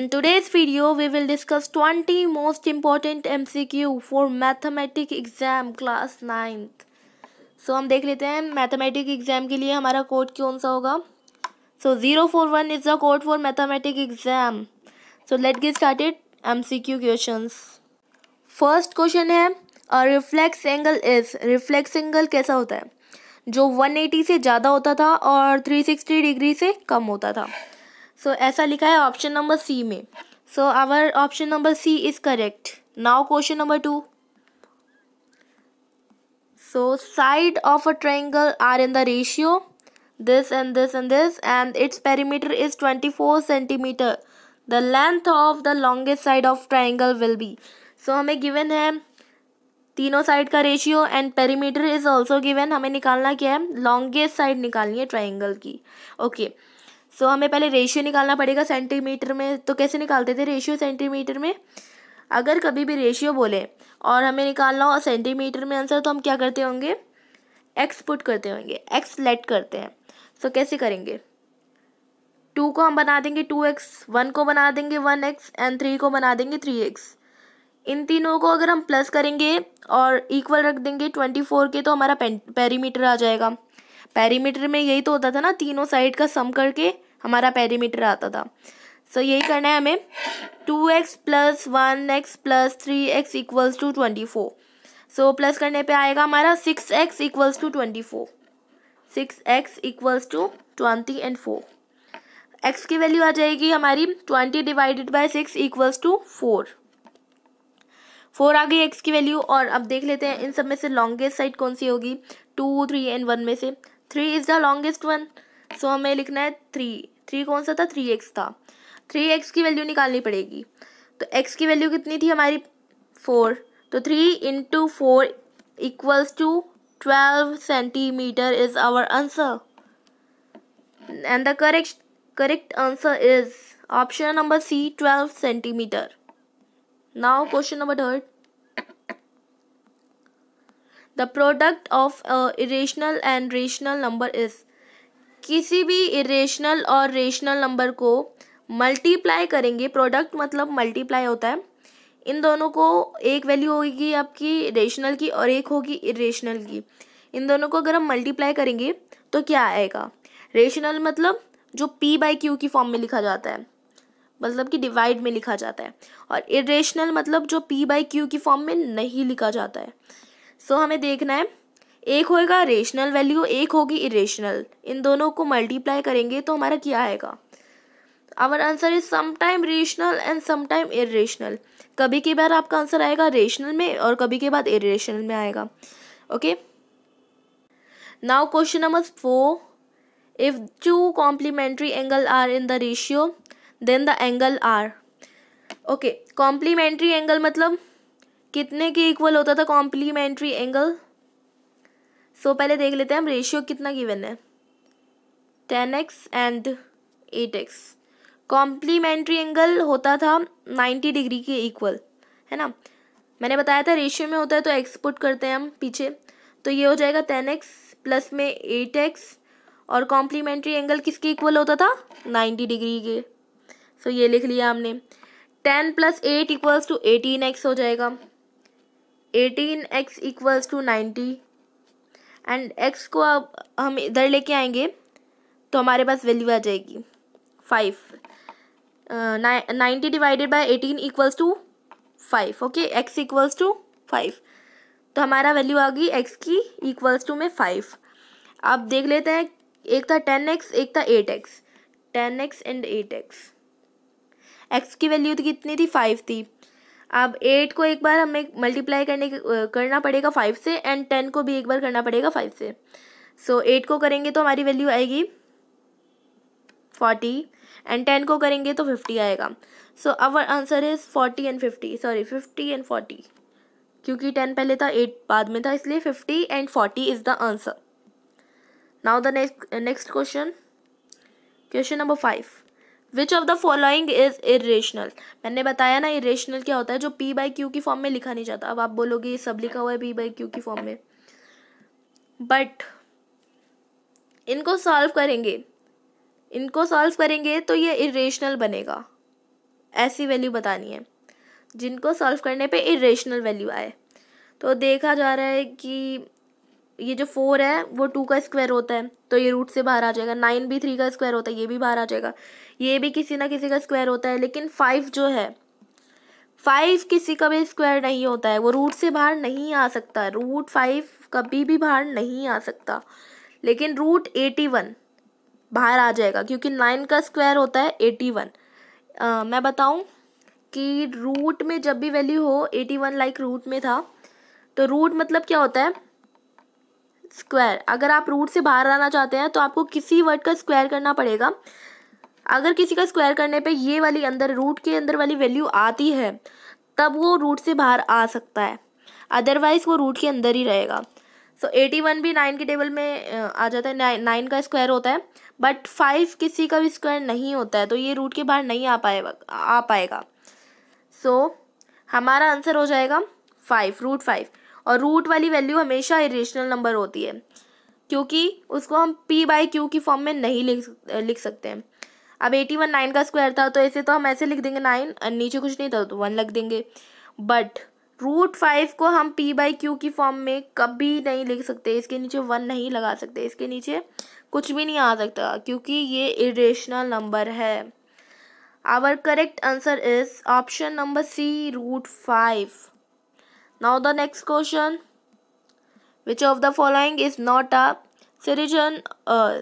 In today's video, we will discuss 20 most important MCQ for Mathematics exam class 9th. So हम देख लेते हैं Mathematics exam के लिए हमारा कोड कौन सा होगा So 041 is the code for Mathematics exam. So let's get started MCQ questions. First question है a reflex angle is reflex angle कैसा होता है जो 180 से ज़्यादा होता था और 360 डिग्री से कम होता था सो ऐसा लिखा है ऑप्शन नंबर सी में so our option number C is correct now question number two so side of a triangle are in the ratio this and this and this and its perimeter is twenty four centimetre the length of the longest side of triangle will be so हमें given है तीनों side का ratio and perimeter is also given हमें निकालना क्या है longest side निकालनी है ट्राइंगल की ओके okay. सो so, हमें पहले रेशियो निकालना पड़ेगा सेंटीमीटर में तो कैसे निकालते थे रेशियो सेंटीमीटर में अगर कभी भी रेशियो बोले और हमें निकालना हो सेंटीमीटर में आंसर तो हम क्या करते होंगे एक्स पुट करते होंगे एक्स लेट करते हैं सो so, कैसे करेंगे टू को हम बना देंगे टू एक्स वन को बना देंगे वन एक्स एंड थ्री को बना देंगे थ्री एक्स इन तीनों को अगर हम प्लस करेंगे और इक्वल रख देंगे ट्वेंटी फोर के तो हमारा पेरीमीटर आ जाएगा पैरीमीटर में यही तो होता था ना तीनों साइड का सम करके हमारा पैरीमीटर आता था सो so, यही करना है हमें two x plus one x plus three x equals to twenty four so plus करने पे आएगा हमारा six x equals to twenty four six x equals to twenty and four x की वैल्यू आ जाएगी हमारी twenty divided by six equals to four four आ गई एक्स की वैल्यू और अब देख लेते हैं इन सब में से लॉन्गेस्ट साइड कौन सी होगी टू थ्री एंड वन में से three is the longest one so हमें लिखना है थ्री थ्री कौन सा था थ्री एक्स था थ्री एक्स की वैल्यू निकालनी पड़ेगी तो एक्स की वैल्यू कितनी थी हमारी फोर तो three into four equals to twelve centimetre is our answer and the correct correct answer is option number C twelve centimetre now question number third the product of irrational and rational number is किसी भी irrational और rational number को multiply करेंगे product मतलब multiply होता है इन दोनों को एक वैल्यू होगी आपकी रेशनल की और एक होगी इरेशनल की इन दोनों को अगर हम मल्टीप्लाई करेंगे तो क्या आएगा रेशनल मतलब जो पी बाई क्यू की फॉर्म में लिखा जाता है मतलब कि डिवाइड में लिखा जाता है और इरेशनल मतलब जो पी बाई क्यू की फॉर्म में नहीं लिखा जाता है सो so, हमें देखना है एक होएगा रेशनल वैल्यू एक होगी इरेशनल इन दोनों को मल्टीप्लाई करेंगे तो हमारा क्या आएगा our answer is sometime rational and sometime irrational कभी के बार आपका आंसर आएगा रेशनल में और कभी के बाद इरेशनल में आएगा okay now question number four if two complementary angle are in the ratio then the angle are okay complementary angle मतलब कितने के इक्वल होता था कॉम्प्लीमेंट्री एंगल सो पहले देख लेते हैं हम रेशियो कितना गिवन है ten x and eight x complementary angle होता था नाइन्टी डिग्री के इक्वल है ना मैंने बताया था रेशियो में होता है तो एक्सपोर्ट करते हैं हम पीछे तो ये हो जाएगा टेन एक्स प्लस में एट एक्स और कॉम्प्लीमेंट्री एंगल किसके इक्वल होता था नाइन्टी डिग्री के सो so, ये लिख लिया हमने ten plus eight equals to eighteen x हो जाएगा eighteen x equals to ninety and x को अब हम इधर लेके आएंगे तो हमारे पास वैल्यू आ जाएगी five ninety divided by eighteen equals to five okay x equals to five तो हमारा वैल्यू आ गई एक्स की इक्वल्स टू में फाइव अब देख लेते हैं एक था टेन एक्स एक था eight x ten x and eight x x की वैल्यू तो कितनी थी फाइव थी अब एट को एक बार हमें मल्टीप्लाई करने करना पड़ेगा फाइव से एंड टेन को भी एक बार करना पड़ेगा फाइव से सो so, एट को करेंगे तो हमारी वैल्यू आएगी फोर्टी एंड टेन को करेंगे तो फिफ्टी आएगा so our answer is forty and fifty sorry fifty and forty क्योंकि टेन पहले था एट बाद में था इसलिए fifty and forty is the answer now the next next question question number five which of the following is irrational मैंने बताया ना इेशनल क्या होता है जो पी बाई क्यू की फॉर्म में लिखा नहीं जाता अब आप बोलोगे ये सब लिखा हुआ है पी बाई क्यू की फॉर्म में बट इनको सॉल्व करेंगे इनको सॉल्व करेंगे तो ये इेशनल बनेगा ऐसी वैल्यू बतानी है जिनको सॉल्व करने पे इेशनल वैल्यू आए तो देखा जा रहा है कि ये जो फोर है वो टू का स्क्वायर होता है तो ये रूट से बाहर आ जाएगा नाइन भी थ्री का स्क्वायर होता है ये भी बाहर आ जाएगा ये भी किसी ना किसी का स्क्वायर होता है लेकिन फाइव जो है फाइव किसी का भी स्क्वायर नहीं होता है वो रूट से बाहर नहीं आ सकता रूट फाइव कभी भी बाहर नहीं आ सकता लेकिन रूट एटी वन बाहर आ जाएगा क्योंकि नाइन का स्क्वायर होता है एटी वन मैं बताऊँ कि रूट में जब भी वैल्यू हो एटी वन लाइक रूट में था तो रूट मतलब क्या होता है स्क्वायर अगर आप रूट से बाहर आना चाहते हैं तो आपको किसी वर्ड का स्क्वायर करना पड़ेगा अगर किसी का स्क्वायर करने पे ये वाली अंदर रूट के अंदर वाली वैल्यू आती है तब वो रूट से बाहर आ सकता है अदरवाइज़ वो रूट के अंदर ही रहेगा सो एटी वन भी नाइन के टेबल में आ जाता है नाइन नाइन का स्क्वायर होता है बट फाइव किसी का भी स्क्वायर नहीं होता है तो ये रूट के बाहर नहीं आ पाएगा आ पाएगा सो so, हमारा आंसर हो जाएगा फाइव रूट फाइव और रूट वाली वैल्यू हमेशा इरेशनल नंबर होती है क्योंकि उसको हम पी बाई क्यू की फॉर्म में नहीं लिख लिख सकते हैं अब एटी वन नाइन का स्क्वायर था तो ऐसे तो हम ऐसे लिख देंगे नाइन नीचे कुछ नहीं था तो वन लिख देंगे बट रूट फाइव को हम पी बाई क्यू की फॉर्म में कभी नहीं लिख सकते इसके नीचे वन नहीं लगा सकते इसके नीचे कुछ भी नहीं आ सकता क्योंकि ये इरेशनल नंबर है our correct answer is option number C root five Now the next question. Which of the following is not a citizen? Uh,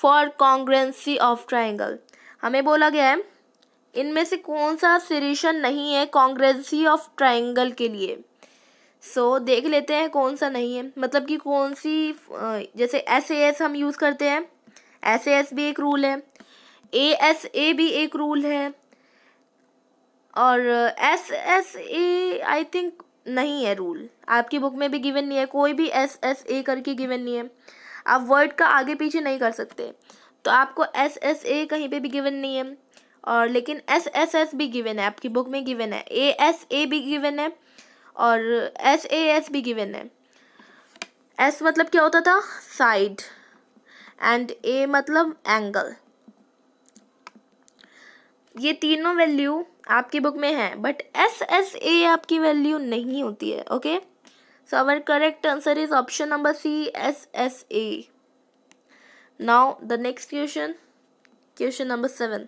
for congruency of triangle हमें बोला गया है इनमें से कौन सा सिरिशन नहीं है कॉन्ग्रेंसी ऑफ ट्राइंगल के लिए सो so, देख लेते हैं कौन सा नहीं है मतलब कि कौन सी जैसे एस ए एस हम यूज़ करते हैं एस ए एस भी एक रूल है ए एस ए भी एक रूल है और S S A I think नहीं है रूल आपकी बुक में भी गिवन नहीं है कोई भी एस एस ए करके गिवन नहीं है आप वर्ड का आगे पीछे नहीं कर सकते तो आपको एस एस ए कहीं पे भी गिवन नहीं है और लेकिन एस एस एस भी गिवन है आपकी बुक में गिवन है ए एस ए भी गिवन है और एस ए एस भी गिवन है एस मतलब क्या होता था साइड एंड ए मतलब एंगल ये तीनों वैल्यू आपकी बुक में है बट एस एस ए आपकी वैल्यू नहीं होती है okay so our correct answer is option number C S S A now the next question question number seven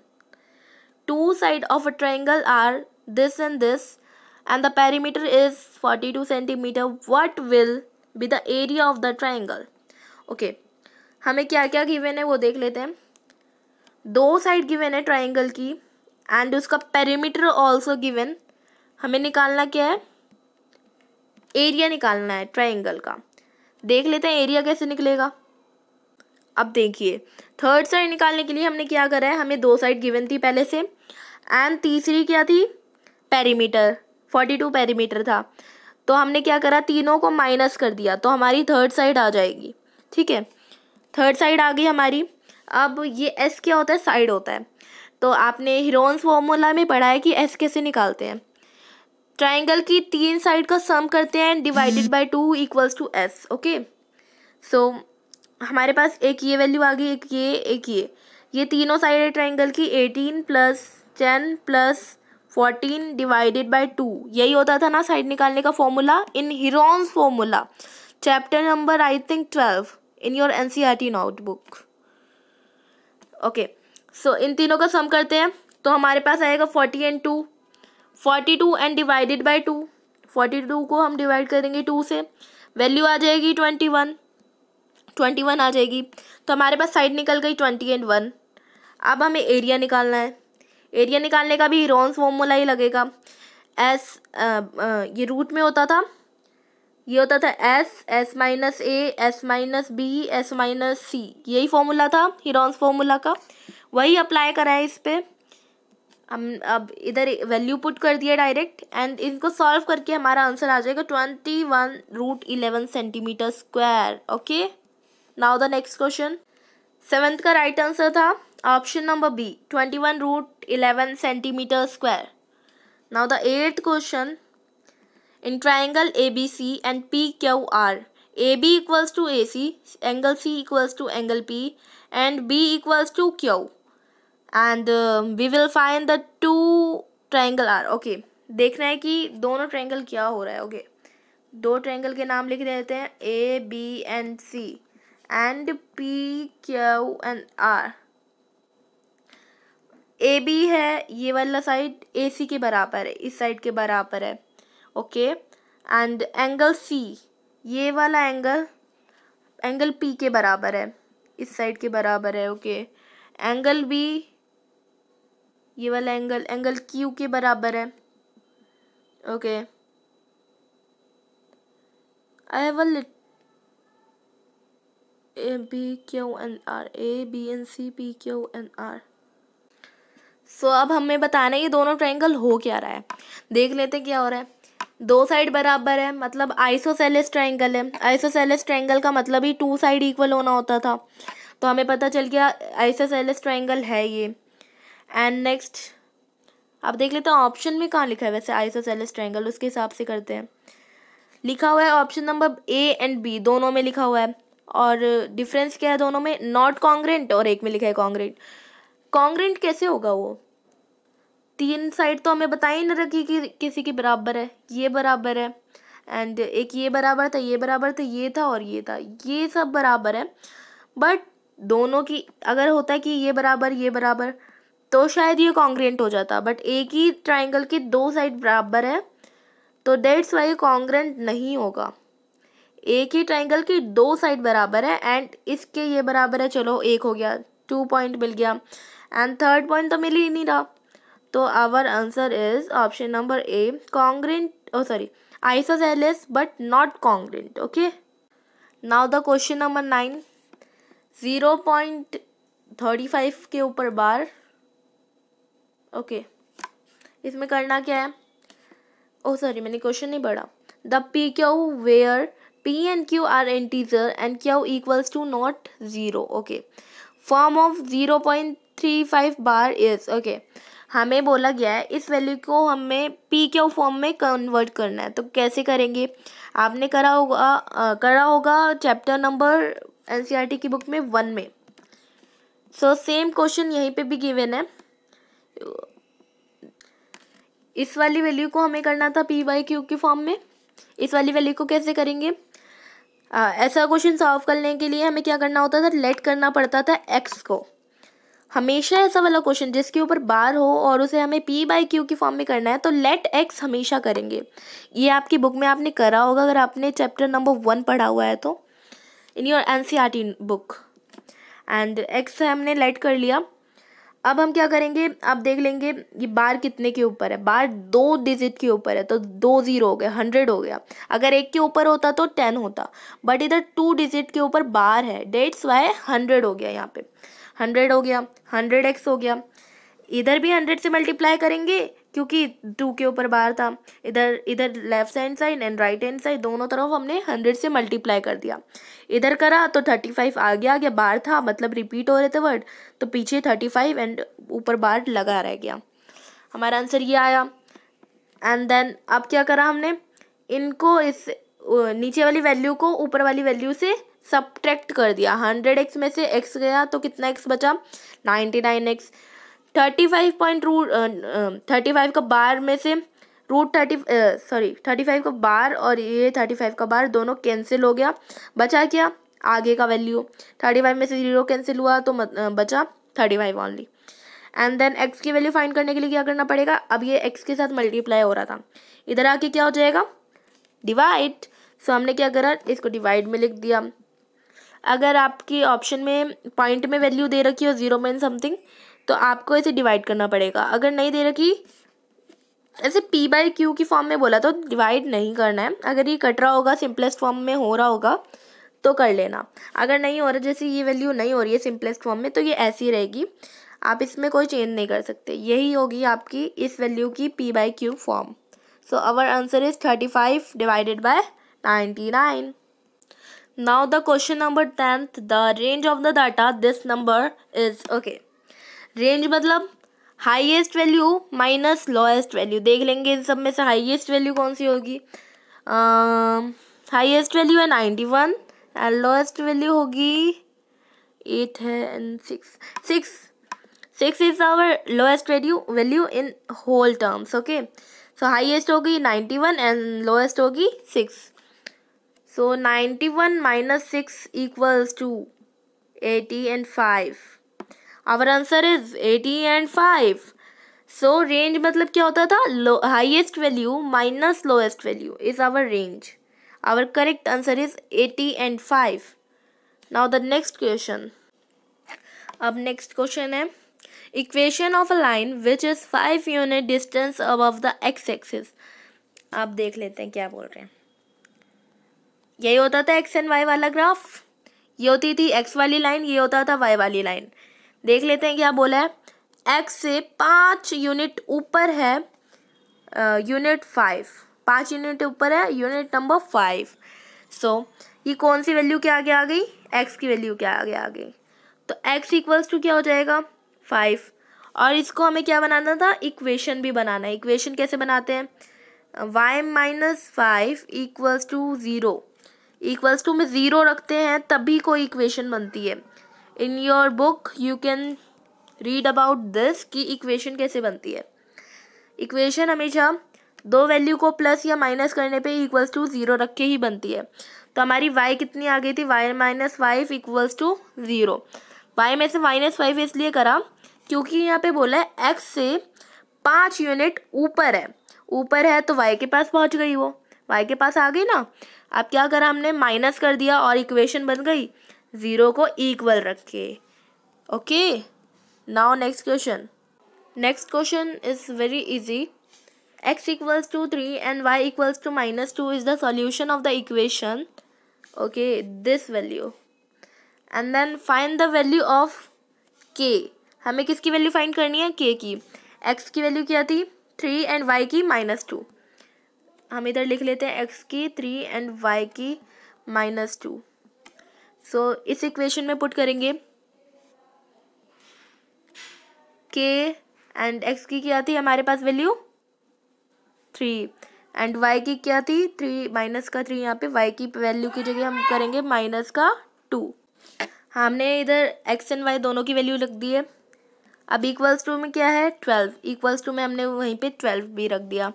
two side of a triangle are this and this and the perimeter is forty two centimetre what will be the area of the triangle okay हमें क्या क्या given है वो देख लेते हैं दो side given है ट्राइंगल की एंड उसका पेरीमीटर ऑल्सो गिवन हमें निकालना क्या है एरिया निकालना है ट्राइंगल का देख लेते हैं एरिया कैसे निकलेगा अब देखिए थर्ड साइड निकालने के लिए हमने क्या करा है हमें दो साइड गिवन थी पहले से एंड तीसरी क्या थी पेरीमीटर फोर्टी टू पेरीमीटर था तो हमने क्या करा तीनों को माइनस कर दिया तो हमारी थर्ड साइड आ जाएगी ठीक है थर्ड साइड आ गई हमारी अब ये एस क्या होता है साइड होता है तो आपने हीरोन्स फॉर्मूला में पढ़ा है कि एस कैसे निकालते हैं ट्राइंगल की तीन साइड का सम करते हैं divided by two equals to S okay so हमारे पास एक ये वैल्यू आ गई एक ये एक ये ये तीनों साइड है ट्राइंगल की eighteen plus ten plus fourteen divided by two यही होता था ना साइड निकालने का formula in Heron's formula chapter number I think twelve in your N C R T notebook okay so so, इन तीनों का सम करते हैं तो हमारे पास आएगा forty and two forty two and divided by two forty two को हम डिवाइड करेंगे टू से वैल्यू आ जाएगी ट्वेंटी वन ट्वेंटी वन आ जाएगी तो हमारे पास साइड निकल गई ट्वेंटी एंड वन अब हमें एरिया निकालना है एरिया निकालने का भी रोन्स फॉर्मूला ही लगेगा एस ये रूट में होता था ये होता था S S minus A S minus B S minus C यही फॉर्मूला था हिरॉन्स फॉर्मूला का वही अप्लाई करा है इस पर हम अब इधर वैल्यू पुट कर दिया डायरेक्ट एंड इनको सॉल्व करके हमारा आंसर आ जाएगा twenty one root eleven centimetre square okay now the next question seventh का राइट right आंसर था option number B twenty one root eleven centimetre square now the eighth question A B C and P Q R A B equals to A C angle C equals to angle P and B equals to Q and we will find the two triangle are okay देखना है कि दोनों triangle क्या हो रहा है okay दो triangle के नाम लिख देते हैं A B and C and P Q and R A B है ये वाला साइड ए सी के बराबर है इस साइड के बराबर है ओके एंड एंगल सी ये वाला एंगल एंगल पी के बराबर है इस साइड के बराबर है ओके एंगल बी ये वाला एंगल एंगल क्यू के बराबर है okay I have a B Q and R A B and C P Q and R so अब हमें बताना है ये दोनों ट्रायंगल हो क्या रहा है देख लेते क्या हो रहा है दो साइड बराबर है मतलब आइसोसेलेस ट्रायंगल है आइसोसेलेस ट्रायंगल का मतलब ही टू साइड इक्वल होना होता था तो हमें पता चल गया आइसोसेलेस ट्रायंगल है ये एंड नेक्स्ट आप देख लेते हैं ऑप्शन में कहाँ लिखा है वैसे आइसोसेलिस ट्रैंगल उसके हिसाब से करते हैं लिखा हुआ है option number A and B दोनों में लिखा हुआ है और डिफरेंस क्या है दोनों में नॉट कॉन्ग्रेंट और एक में लिखा है कॉन्ग्रेंट कॉन्ग्रेंट कैसे होगा वो तीन साइड तो हमें बता ही नहीं रखी कि किसी के बराबर है ये बराबर है एंड एक ये बराबर था ये बराबर था ये था और ये था ये सब बराबर है बट दोनों की अगर होता है कि ये बराबर ये बराबर तो शायद ये कॉन्ग्रेंट हो जाता बट एक ही ट्राइंगल के दो साइड बराबर है तो डेट्स वाई कॉन्ग्रेंट नहीं होगा एक ही ट्राइंगल की दो साइड बराबर है एंड इसके ये बराबर है चलो एक हो गया टू पॉइंट मिल गया एंड थर्ड पॉइंट तो मिल ही नहीं रहा तो our answer is option number A congruent oh sorry else but not congruent okay now the question number nine zero point thirty five के ऊपर बार ओके इसमें करना क्या है ओ oh, सॉरी मैंने क्वेश्चन नहीं पढ़ा the P Q where P and Q are integer and Q equals to not zero okay form of zero point three five bar is okay हमें बोला गया है इस वैल्यू को हमें पी क्यू फॉर्म में कन्वर्ट करना है तो कैसे करेंगे आपने करा होगा आ, करा होगा चैप्टर नंबर एनसीईआरटी की बुक में वन में सो सेम क्वेश्चन यहीं पे भी गिवन है इस वाली वैल्यू को हमें करना था पी बाई क्यू के फॉर्म में इस वाली वैल्यू को कैसे करेंगे आ, ऐसा क्वेश्चन सॉल्व करने के लिए हमें क्या करना होता था लेट करना पड़ता था एक्स को हमेशा ऐसा वाला क्वेश्चन जिसके ऊपर बार हो और उसे हमें पी बाई क्यू की फॉर्म में करना है तो लेट एक्स हमेशा करेंगे ये आपकी बुक में आपने करा होगा अगर आपने चैप्टर नंबर वन पढ़ा हुआ है तो in your N C R T book and X हमने लेट कर लिया अब हम क्या करेंगे आप देख लेंगे ये बार कितने के ऊपर है बार दो डिजिट के ऊपर है तो दो ज़ीरो हो गए हंड्रेड हो गया अगर एक के ऊपर होता तो टेन होता बट इधर टू डिजिट के ऊपर बार है डेट्स वाई हंड्रेड हो गया यहाँ पे हंड्रेड हो गया हंड्रेड एक्स हो गया इधर भी हंड्रेड से मल्टीप्लाई करेंगे क्योंकि टू के ऊपर बार था इधर इधर left hand side and right hand side दोनों तरफ हमने हंड्रेड से मल्टीप्लाई कर दिया इधर करा तो थर्टी फाइव आ गया आगे बार था मतलब रिपीट हो रहे थे वर्ड तो पीछे थर्टी फाइव एंड ऊपर बार लगा रह गया हमारा आंसर ये आया एंड देन अब क्या करा हमने इनको इस नीचे वाली वैल्यू को ऊपर वाली वैल्यू से सब्ट्रैक्ट कर दिया हंड्रेड एक्स में से एक्स गया तो कितना एक्स बचा ninety nine X thirty five point root thirty five का बार में से root thirty sorry thirty five का बार और ये थर्टी फाइव का बार दोनों कैंसिल हो गया बचा क्या आगे का वैल्यू थर्टी फाइव में से जीरो कैंसिल हुआ तो मत, uh, बचा thirty five only and then X की वैल्यू फाइंड करने के लिए क्या करना पड़ेगा अब ये एक्स के साथ मल्टीप्लाई हो रहा था इधर आके क्या हो जाएगा डिवाइड सो हमने क्या करा इसको डिवाइड में लिख दिया अगर आपकी ऑप्शन में पॉइंट में वैल्यू दे रखी हो जीरो पॉइंट समथिंग तो आपको इसे डिवाइड करना पड़ेगा अगर नहीं दे रखी ऐसे पी बाई क्यू की फॉर्म में बोला तो डिवाइड नहीं करना है अगर ये कट रहा होगा सिंपलेस्ट फॉर्म में हो रहा होगा तो कर लेना अगर नहीं हो रहा जैसे ये वैल्यू नहीं हो रही है सिंपलेस्ट फॉर्म में तो ये ऐसी रहेगी आप इसमें कोई चेंज नहीं कर सकते यही होगी आपकी इस वैल्यू की P by Q form so our answer is thirty five divided by ninety nine now the question number tenth the range of the data this number is okay range मतलब highest value minus lowest value देख लेंगे इन सब में से highest value कौन सी होगी highest value है ninety one and lowest value होगी एट है and six six six is our lowest value value in whole terms okay so highest होगी नाइन्टी वन एंड लोएस्ट होगी six so ninety one minus six equals to eighty and five our answer is eighty and five so range मतलब क्या होता था लो highest value minus lowest value is our range our correct answer is eighty and five now the next question अब next question है equation of a line which is five unit distance above the X axis आप देख लेते हैं क्या बोल रहे हैं यही होता था एक्स एंड वाई वाला ग्राफ ये होती थी एक्स वाली लाइन ये होता था वाई वाली लाइन देख लेते हैं क्या बोला है एक्स से पाँच यूनिट ऊपर है यूनिट फाइव पाँच यूनिट ऊपर है यूनिट नंबर फाइव सो ये कौन सी वैल्यू क्या आगे आ गई एक्स की वैल्यू क्या आगे आ गई तो एक्स इक्वल्स टू क्या हो जाएगा फाइव और इसको हमें क्या बनाना था इक्वेशन भी बनाना है इक्वेशन कैसे बनाते हैं Y minus five equals to zero equals to में ज़ीरो रखते हैं तभी कोई इक्वेशन बनती है in your book you can read about this कि इक्वेशन कैसे बनती है इक्वेशन हमेशा दो वैल्यू को प्लस या माइनस करने पे इक्वल्स टू ज़ीरो रख के ही बनती है तो हमारी वाई कितनी आ गई थी Y minus five equals to zero Y में से माइनस फाइव इसलिए करा क्योंकि यहाँ पे बोला है एक्स से पाँच यूनिट ऊपर है ऊपर है तो वाई के पास पहुँच गई वो वाई के पास आ गई ना अब क्या करा हमने माइनस कर दिया और इक्वेशन बन गई ज़ीरो को इक्वल रखे okay now next question next question is very easy X equals to three and Y equals to minus two is the solution of the equation okay this value and then find the value of K हमें किसकी value find करनी है के की x की value क्या थी three and Y की माइनस टू हम इधर लिख लेते हैं एक्स की थ्री एंड वाई की माइनस टू सो so, इस इक्वेशन में पुट करेंगे के एंड एक्स की क्या थी हमारे पास वैल्यू थ्री एंड वाई की क्या थी थ्री माइनस का थ्री यहाँ पे वाई की वैल्यू की जगह हम करेंगे माइनस का टू हमने इधर एक्स एंड वाई दोनों की वैल्यू रख दी है अब इक्वल्स टू में क्या है ट्वेल्व इक्वल्स टू में हमने वहीं पे ट्वेल्व भी रख दिया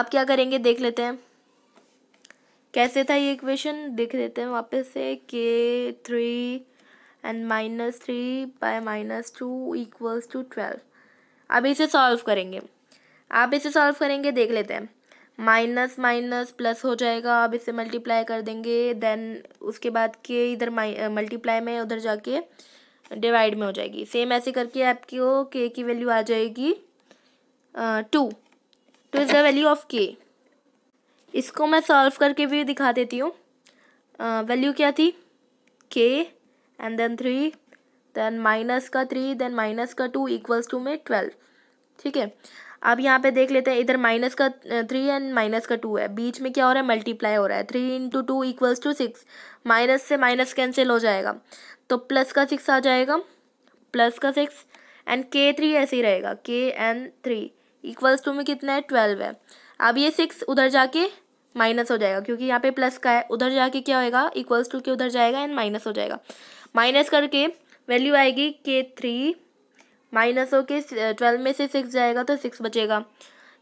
आप क्या करेंगे देख लेते हैं कैसे था ये इक्वेशन देख लेते हैं वापस से K three and minus three by minus two equals to twelve अब इसे सॉल्व करेंगे आप इसे सॉल्व करेंगे देख लेते हैं माइनस माइनस प्लस हो जाएगा आप इसे मल्टीप्लाई कर देंगे देन उसके बाद के इधर मल्टीप्लाई में उधर जाके डिवाइड में हो जाएगी सेम ऐसे करके आपकी वो के की वैल्यू आ जाएगी two two is the value of K इसको मैं सॉल्व करके भी दिखा देती हूँ वैल्यू क्या थी K and then three then minus का थ्री देन माइनस का टू इक्वल्स टू में ट्वेल्व ठीक है अब यहाँ पे देख लेते हैं इधर माइनस का थ्री एंड माइनस का टू है बीच में क्या हो रहा है मल्टीप्लाई हो रहा है three into two equals to six minus से माइनस कैंसिल हो जाएगा तो प्लस का सिक्स आ जाएगा प्लस का सिक्स एंड के थ्री ऐसे ही रहेगा के एंड थ्री इक्वल्स टू में कितना है ट्वेल्व है अब ये सिक्स उधर जाके माइनस हो जाएगा क्योंकि यहाँ पे प्लस का है उधर जाके क्या होएगा इक्वल्स टू के उधर जाएगा एंड माइनस हो जाएगा माइनस करके वैल्यू आएगी के थ्री माइनस हो के ट्वेल्व में से सिक्स जाएगा तो सिक्स बचेगा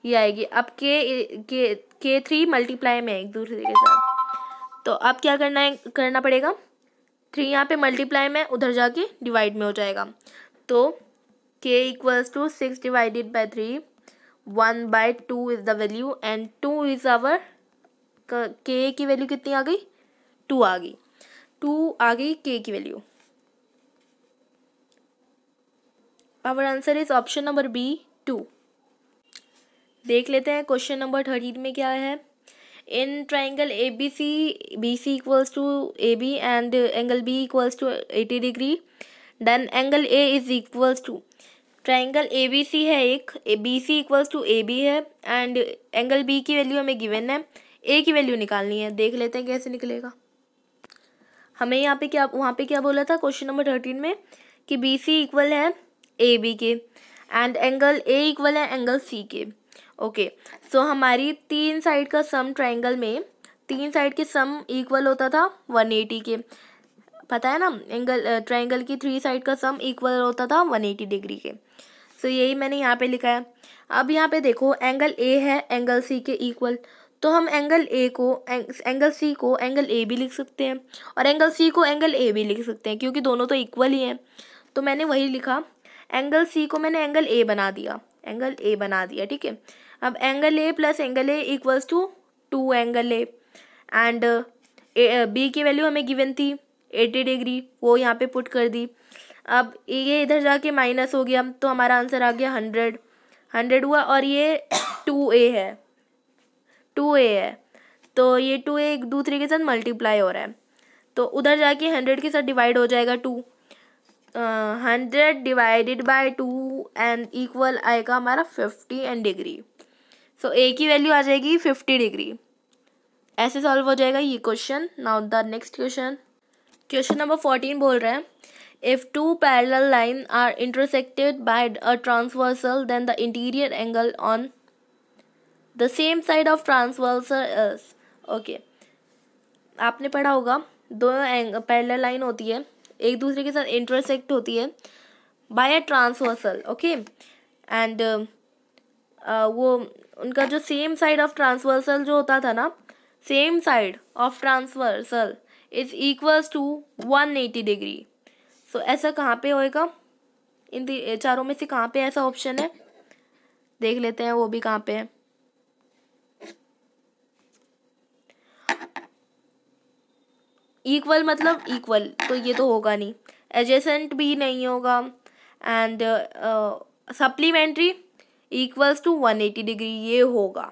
ये आएगी अब के के के थ्री मल्टीप्लाई में एक दूसरे के साथ तो अब क्या करना है करना पड़ेगा थ्री यहाँ पे मल्टीप्लाई में उधर जाके डिवाइड में हो जाएगा तो K equals to six divided by three one by two is the value and two is our K की वैल्यू कितनी आ गई टू आ गई टू आ गई के की value our answer is option number B two देख लेते हैं क्वेश्चन नंबर थर्टीन में क्या है in triangle A B C B C equals to A B and angle B equals to eighty degree then angle A is equals to triangle A B C है एक B C equals to A B है and angle B की value हमें given है A की value निकालनी है देख लेते हैं कैसे निकलेगा हमें यहाँ पे क्या वहाँ पे क्या बोला था क्वेश्चन नंबर थर्टीन में कि बी सी इक्वल है ए बी के एंड एंगल ए इक्वल है एंगल सी के ओके सो हमारी तीन साइड का सम ट्राइंगल में तीन साइड के सम इक्वल होता था वन एटी के पता है ना एंगल ट्राइंगल की थ्री साइड का सम इक्वल होता था वन एटी डिग्री के सो so, यही मैंने यहाँ पे लिखा है अब यहाँ पे देखो एंगल ए है एंगल सी के इक्वल तो हम एंगल ए को एंगल सी को एंगल ए भी लिख सकते हैं और एंगल सी को एंगल ए भी लिख सकते हैं क्योंकि दोनों तो इक्वल ही हैं तो मैंने वही लिखा एंगल सी को मैंने एंगल ए बना दिया एंगल ए बना दिया ठीक है अब angle A plus angle A equals to two angle A and B की वैल्यू हमें गिवन थी एटी डिग्री वो यहाँ पे पुट कर दी अब ये इधर जाके माइनस हो गया तो हमारा आंसर आ गया हंड्रेड हंड्रेड हुआ और ये टू ए है टू ए है तो ये टू ए एक दूसरे के साथ मल्टीप्लाई हो रहा है तो उधर जाके हंड्रेड के साथ डिवाइड हो जाएगा two hundred divided by two and equal आएगा हमारा fifty and degree so A की वैल्यू आ जाएगी फिफ्टी डिग्री ऐसे सॉल्व हो जाएगा ये question now the next question question number fourteen बोल रहे हैं if two parallel line are intersected by a transversal then the interior angle on the same side of transversal okay आपने पढ़ा होगा दो पैरल लाइन होती है एक दूसरे के साथ इंटरसेक्ट होती है by a transversal okay and वो उनका जो सेम साइड ऑफ ट्रांसवर्सल जो होता था ना same side of transversal is equals to one eighty degree so ऐसा कहाँ पे होएगा इन चारों में से कहाँ पे ऐसा ऑप्शन है देख लेते हैं वो भी कहाँ पे है इक्वल मतलब इक्वल तो ये तो होगा नहीं एजेसेंट भी नहीं होगा and supplementary equals to one eighty degree ये होगा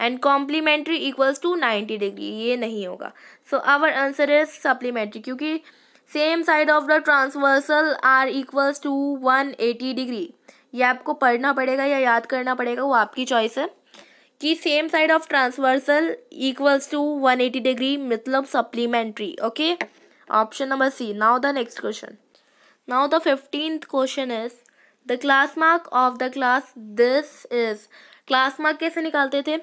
and complementary equals to ninety degree ये नहीं होगा so our answer is supplementary क्योंकि same side of the transversal are equals to one eighty degree ये आपको पढ़ना पड़ेगा या याद करना पड़ेगा वो आपकी चॉइस है कि same side of transversal equals to 180 degree मतलब supplementary okay option number C now the next question now the fifteenth question is the class mark of the class this is class mark कैसे निकालते थे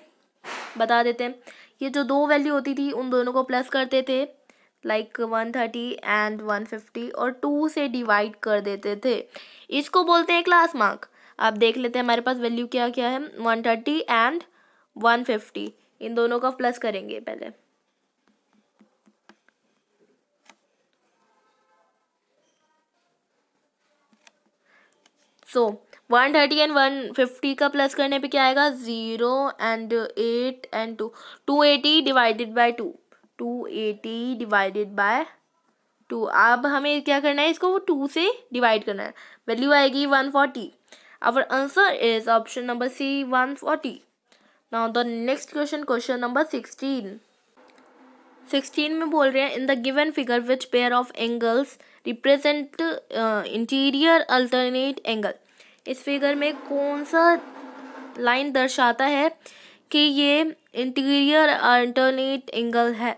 बता देते हैं ये जो दो वैल्यू होती थी उन दोनों को प्लस करते थे like one thirty and one fifty और टू से डिवाइड कर देते थे इसको बोलते हैं क्लास मार्क आप देख लेते हैं हमारे पास वैल्यू क्या क्या है one thirty and one fifty इन दोनों का प्लस करेंगे पहले so one thirty and one fifty का प्लस करने पे क्या आएगा zero and eight and two two eighty divided by two two eighty divided by two अब हमें क्या करना है इसको टू से डिवाइड करना है वैल्यू आएगी one forty our answer is option number C one forty now the next question question number sixteen sixteen में बोल रहे हैं in the given figure which pair of angles represent interior alternate angle इस figure में कौन सा line दर्शाता है कि ये इंटीरियर अल्टरनेट एंगल है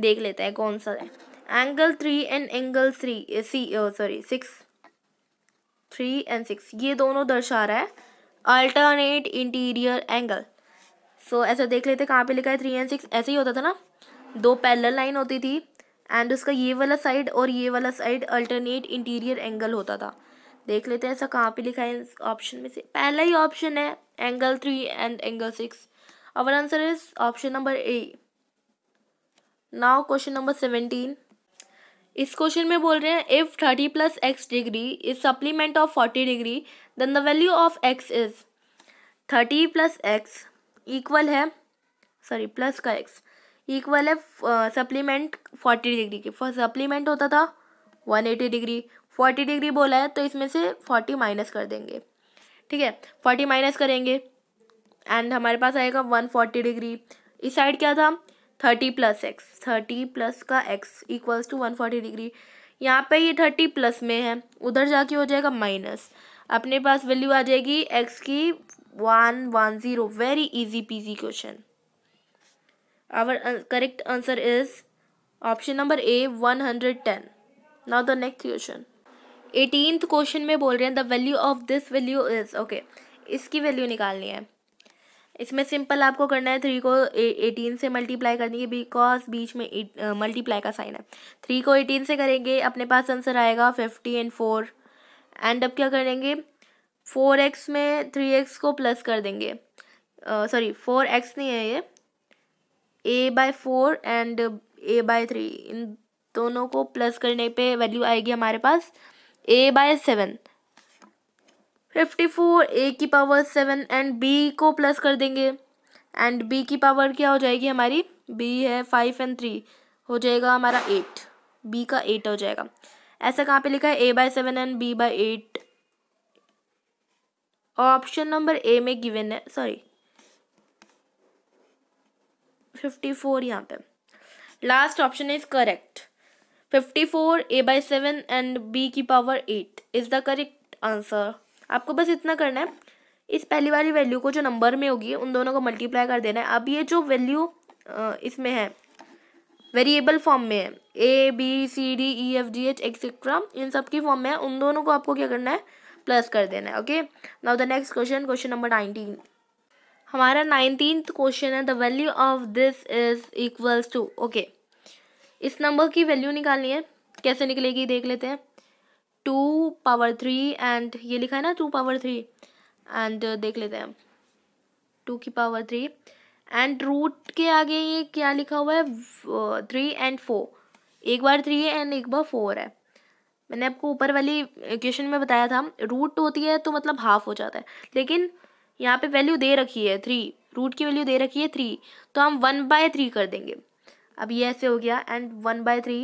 देख लेते हैं कौन सा है angle three and angle three C sorry six three and six ये दोनों दर्शा रहा है alternate interior angle so so, ऐसा देख लेते कहाँ पे लिखा है थ्री एंड सिक्स ऐसे ही होता था ना दो पैरल लाइन होती थी एंड उसका ये वाला साइड और ये वाला साइड अल्टरनेट इंटीरियर एंगल होता था देख लेते हैं ऐसा कहाँ पे लिखा है ऑप्शन में से पहला ही ऑप्शन है angle three and angle six our answer is option number A now question number seventeen इस क्वेश्चन में बोल रहे हैं if thirty plus x degree is supplement of forty degree then the value of x is thirty plus x equal है sorry plus का x equal है supplement forty degree की first supplement होता था one eighty degree forty degree बोला है तो इसमें से फोर्टी माइनस कर देंगे ठीक है फोर्टी माइनस करेंगे एंड हमारे पास आएगा वन फोर्टी डिग्री इस साइड क्या था thirty plus x thirty plus का x equals to one forty degree यहाँ पे ये थर्टी प्लस में है उधर जाके हो जाएगा माइनस अपने पास वैल्यू आ जाएगी एक्स की one one zero very easy PG question our correct answer is option number A one hundred ten now the next question eighteenth question में बोल रहे हैं the value of this value is okay इसकी वैल्यू निकालनी है इसमें सिंपल आपको करना है थ्री को एटीन से मल्टीप्लाई करनी है बिकॉज बीच में मल्टीप्लाई uh, का साइन है थ्री को एटीन से करेंगे अपने पास आंसर आएगा फिफ्टी एंड फोर एंड अब क्या करेंगे फोर एक्स में थ्री एक्स को प्लस कर देंगे सॉरी फोर एक्स नहीं है ये A by four and A by three इन दोनों को प्लस करने पे वैल्यू आएगी हमारे पास A by seven fifty four A की पावर सेवन एंड बी को प्लस कर देंगे एंड बी की पावर क्या हो जाएगी हमारी बी है फाइव एंड थ्री हो जाएगा हमारा एट बी का एट हो जाएगा ऐसा कहाँ पे लिखा है A by seven and B by eight option number A में गिवन है सॉरी फिफ्टी फोर यहाँ पे last option is correct fifty four A by seven and B की power eight is the correct answer आपको बस इतना करना है इस पहली वाली वैल्यू को जो नंबर में होगी उन दोनों को मल्टीप्लाई कर देना है अब ये जो वैल्यू इसमें है वेरिएबल फॉर्म में है A B C D E F G H etcetera इन सब की फॉर्म में है उन दोनों को आपको क्या करना है प्लस कर देना है okay now the next question question number nineteen हमारा नाइनटीन क्वेश्चन है the value of this is equals to okay इस नंबर की वैल्यू निकालनी है कैसे निकलेगी देख लेते हैं टू पावर थ्री एंड ये लिखा है ना टू पावर थ्री एंड देख लेते हैं टू की पावर थ्री एंड रूट के आगे ये क्या लिखा हुआ है थ्री एंड फोर एक बार थ्री है एंड एक बार फोर है मैंने आपको ऊपर वाली क्वेश्चन में बताया था रूट होती है तो मतलब हाफ हो जाता है लेकिन यहाँ पे वैल्यू दे रखी है थ्री रूट की वैल्यू दे रखी है थ्री तो हम वन बाय थ्री कर देंगे अब ये ऐसे हो गया and one by three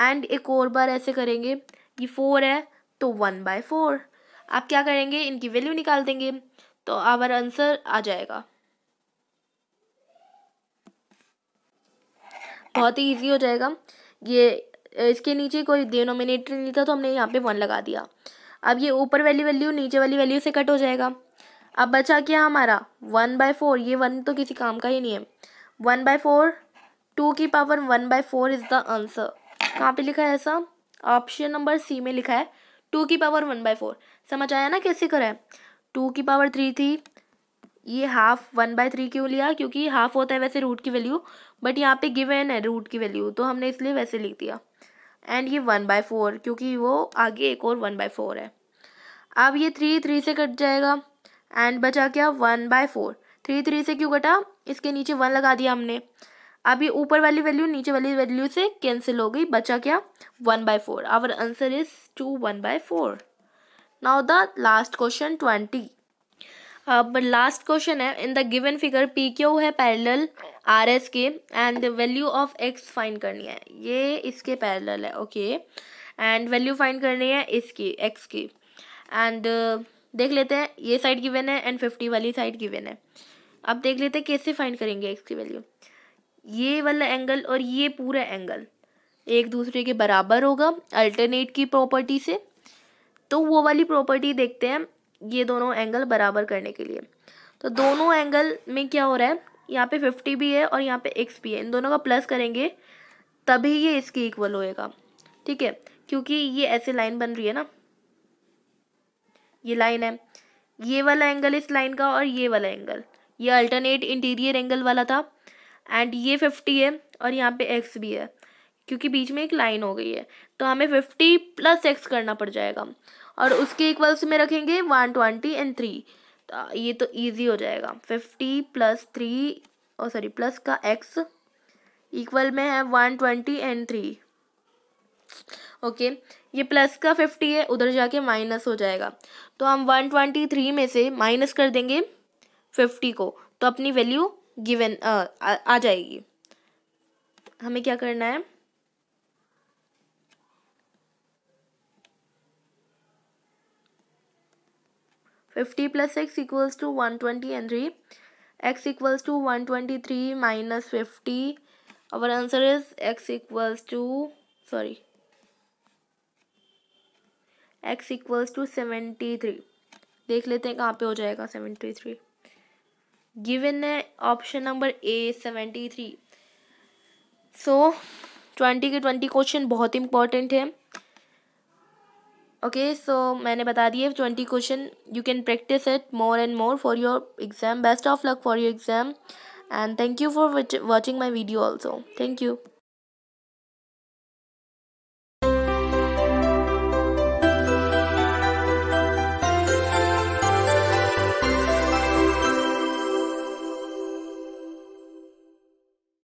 and एक और बार ऐसे करेंगे ये फोर है तो वन बाय फोर आप क्या करेंगे इनकी वैल्यू निकाल देंगे तो आवर आंसर आ जाएगा बहुत ही ईजी हो जाएगा ये इसके नीचे कोई डिनोमिनेटर नहीं था तो हमने यहाँ पे वन लगा दिया अब ये ऊपर वाली वैल्यू नीचे वाली वैल्यू से कट हो जाएगा अब बचा क्या हमारा वन बाय फोर ये वन तो किसी काम का ही नहीं है वन बाय फोर टू की power one by four is the answer कहाँ पे लिखा है ऐसा ऑप्शन नंबर सी में लिखा है टू की पावर वन बाय फोर समझ आया ना कैसे करें टू की पावर थ्री थी ये हाफ वन बाय थ्री क्यों लिया क्योंकि हाफ होता है वैसे रूट की वैल्यू बट यहाँ पे गिवन है रूट की वैल्यू तो हमने इसलिए वैसे लिख दिया एंड ये वन बाय फोर क्योंकि वो आगे एक और वन बाय फोर है अब ये थ्री थ्री से कट जाएगा एंड बचा क्या one by four three three से क्यों कटा इसके नीचे वन लगा दिया हमने अब ये ऊपर वाली वैल्यू नीचे वाली वैल्यू से कैंसिल हो गई बचा क्या one by four our answer is two one by four now the last question twenty अब लास्ट क्वेश्चन है in the given figure P Q है पैरेलल आर एस के and value of x find करनी है ये इसके parallel है okay and value find करनी है इसकी एक्स की एंड uh, देख लेते हैं ये साइड गिवन है एंड फिफ्टी वाली साइड गिवन है अब देख लेते हैं कैसे फाइंड करेंगे एक्स की वैल्यू ये वाला एंगल और ये पूरा एंगल एक दूसरे के बराबर होगा अल्टरनेट की प्रॉपर्टी से तो वो वाली प्रॉपर्टी देखते हैं ये दोनों एंगल बराबर करने के लिए तो दोनों एंगल में क्या हो रहा है यहाँ पे फिफ्टी भी है और यहाँ पे एक्स भी है इन दोनों का प्लस करेंगे तभी ये इसके इक्वल होएगा ठीक है क्योंकि ये ऐसे लाइन बन रही है ना ये लाइन है ये वाला एंगल इस लाइन का और ये वाला एंगल ये अल्टरनेट इंटीरियर एंगल वाला था एंड ये फिफ्टी है और यहाँ पे एक्स भी है क्योंकि बीच में एक लाइन हो गई है तो हमें फिफ्टी प्लस एक्स करना पड़ जाएगा और उसके इक्वल्स में रखेंगे वन ट्वेंटी एंड थ्री तो ये तो ईजी हो जाएगा फिफ्टी प्लस थ्री और सॉरी प्लस का एक्स इक्वल में है one twenty and three okay ये प्लस का फिफ्टी है उधर जाके माइनस हो जाएगा तो हम वन ट्वेंटी थ्री में से माइनस कर देंगे फिफ्टी को तो अपनी वैल्यू गिवन आ, आ, आ जाएगी हमें क्या करना है fifty plus x equals to one twenty and three x equals to one twenty three minus fifty और answer is x equals to sorry x equals to seventy three देख लेते हैं कहाँ पे हो जाएगा सेवेंटी थ्री गिवन है option number A seventy three so twenty के ट्वेंटी क्वेश्चन बहुत इंपॉर्टेंट है ओके सो मैंने बता दिए twenty question you can practice it more and more for your exam best of luck for your exam and thank you for watching my video also thank you